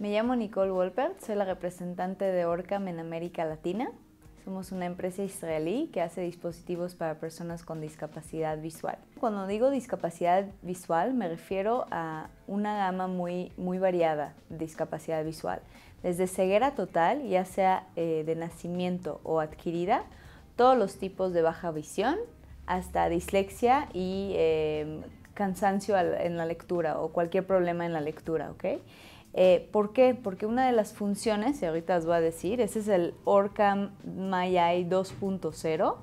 Me llamo Nicole Wolpert, soy la representante de Orcam en América Latina. Somos una empresa israelí que hace dispositivos para personas con discapacidad visual. Cuando digo discapacidad visual me refiero a una gama muy, muy variada de discapacidad visual, desde ceguera total, ya sea eh, de nacimiento o adquirida, todos los tipos de baja visión, hasta dislexia y eh, cansancio en la lectura o cualquier problema en la lectura, ¿ok? Eh, ¿Por qué? Porque una de las funciones, y ahorita os voy a decir, ese es el Orcam MyEye 2.0,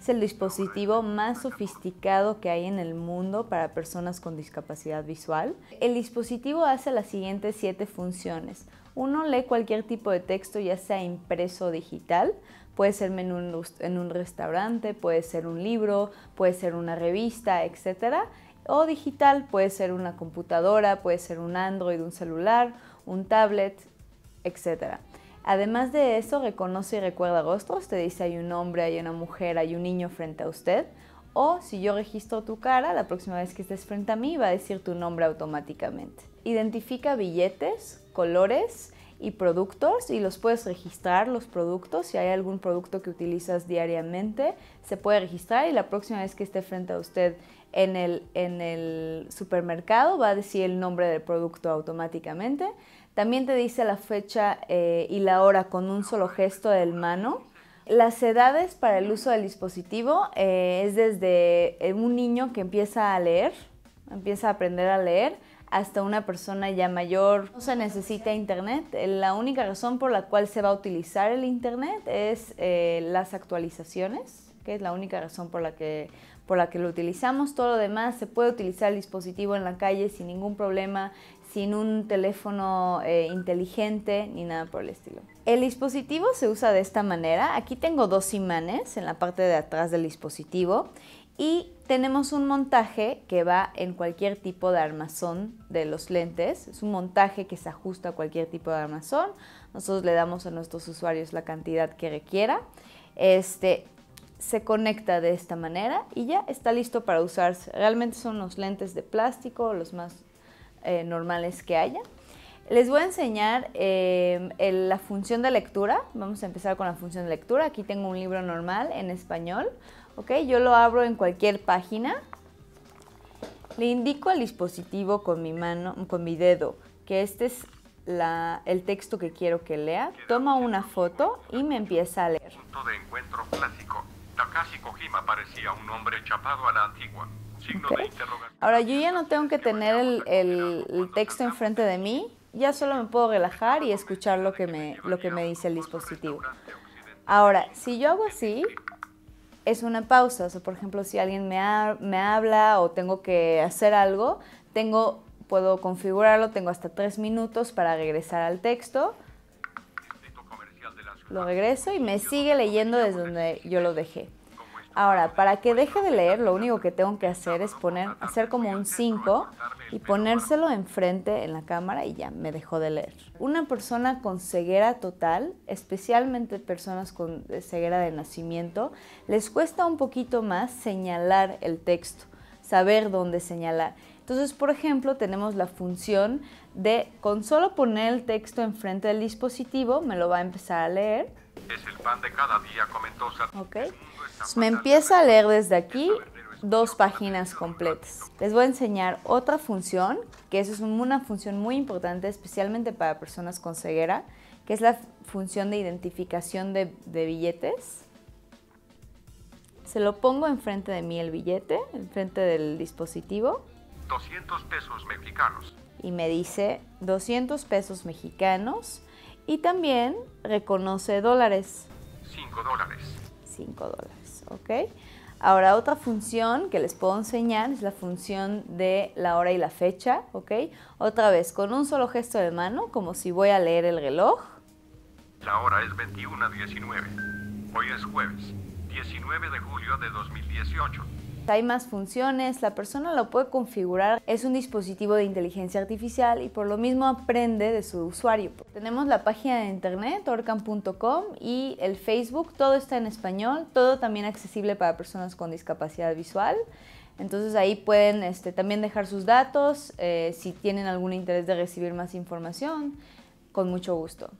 es el dispositivo más sofisticado que hay en el mundo para personas con discapacidad visual. El dispositivo hace las siguientes siete funciones. Uno, lee cualquier tipo de texto, ya sea impreso o digital. Puede ser en un, en un restaurante, puede ser un libro, puede ser una revista, etcétera o digital, puede ser una computadora, puede ser un Android, un celular, un tablet, etc. Además de eso, reconoce y recuerda rostros, te dice hay un hombre, hay una mujer, hay un niño frente a usted. O si yo registro tu cara, la próxima vez que estés frente a mí va a decir tu nombre automáticamente. Identifica billetes, colores, y productos y los puedes registrar los productos. Si hay algún producto que utilizas diariamente, se puede registrar y la próxima vez que esté frente a usted en el, en el supermercado, va a decir el nombre del producto automáticamente. También te dice la fecha eh, y la hora con un solo gesto del mano. Las edades para el uso del dispositivo eh, es desde eh, un niño que empieza a leer, empieza a aprender a leer, hasta una persona ya mayor. No se necesita internet. La única razón por la cual se va a utilizar el internet es las actualizaciones, que es la única razón por la que por la que lo utilizamos, todo lo demás se puede utilizar el dispositivo en la calle sin ningún problema, sin un teléfono eh, inteligente ni nada por el estilo. El dispositivo se usa de esta manera. Aquí tengo dos imanes en la parte de atrás del dispositivo y tenemos un montaje que va en cualquier tipo de armazón de los lentes. Es un montaje que se ajusta a cualquier tipo de armazón. Nosotros le damos a nuestros usuarios la cantidad que requiera. Este, se conecta de esta manera y ya está listo para usarse. Realmente son los lentes de plástico, los más eh, normales que haya. Les voy a enseñar eh, la función de lectura. Vamos a empezar con la función de lectura. Aquí tengo un libro normal en español. yo lo abro en cualquier página. Le indico al dispositivo con mi mano, con mi dedo, que este es el texto que quiero que lea. Toma una foto y me empieza a leer. de parecía un hombre chapado antigua. Ahora, yo ya no tengo que tener el, texto enfrente de mí, ya solo me puedo relajar y escuchar lo que me, lo que me dice el dispositivo. Ahora, si yo hago así, es una pausa. por ejemplo, si alguien me, me habla o tengo que hacer algo, tengo, puedo configurarlo, tengo hasta tres minutos para regresar al texto. Lo regreso y me sigue leyendo desde donde yo lo dejé. Ahora, para que deje de leer, lo único que tengo que hacer es poner, hacer como un 5 y ponérselo enfrente en la cámara y ya me dejó de leer. Una persona con ceguera total, especialmente personas con ceguera de nacimiento, les cuesta un poquito más señalar el texto, saber dónde señalar. Entonces, por ejemplo, tenemos la función de con solo poner el texto enfrente del dispositivo, me lo va a empezar a leer. Es el pan de cada día, Ok. Pues me empieza a leer desde aquí dos páginas completas. Les voy a enseñar otra función, que es una función muy importante, especialmente para personas con ceguera, que es la función de identificación de, de billetes. Se lo pongo enfrente de mí el billete, enfrente del dispositivo. 200 pesos mexicanos. Y me dice 200 pesos mexicanos y también reconoce dólares. 5 dólares dólares, ¿ok? Ahora, otra función que les puedo enseñar es la función de la hora y la fecha, ¿ok? Otra vez, con un solo gesto de mano, como si voy a leer el reloj. La hora es 21.19. Hoy es jueves, 19 de julio de 2018. Hay más funciones, la persona lo puede configurar. Es un dispositivo de inteligencia artificial y por lo mismo aprende de su usuario. Tenemos la página de internet, orcam.com y el Facebook. Todo está en español, todo también accesible para personas con discapacidad visual. Entonces ahí pueden este, también dejar sus datos, eh, si tienen algún interés de recibir más información, con mucho gusto.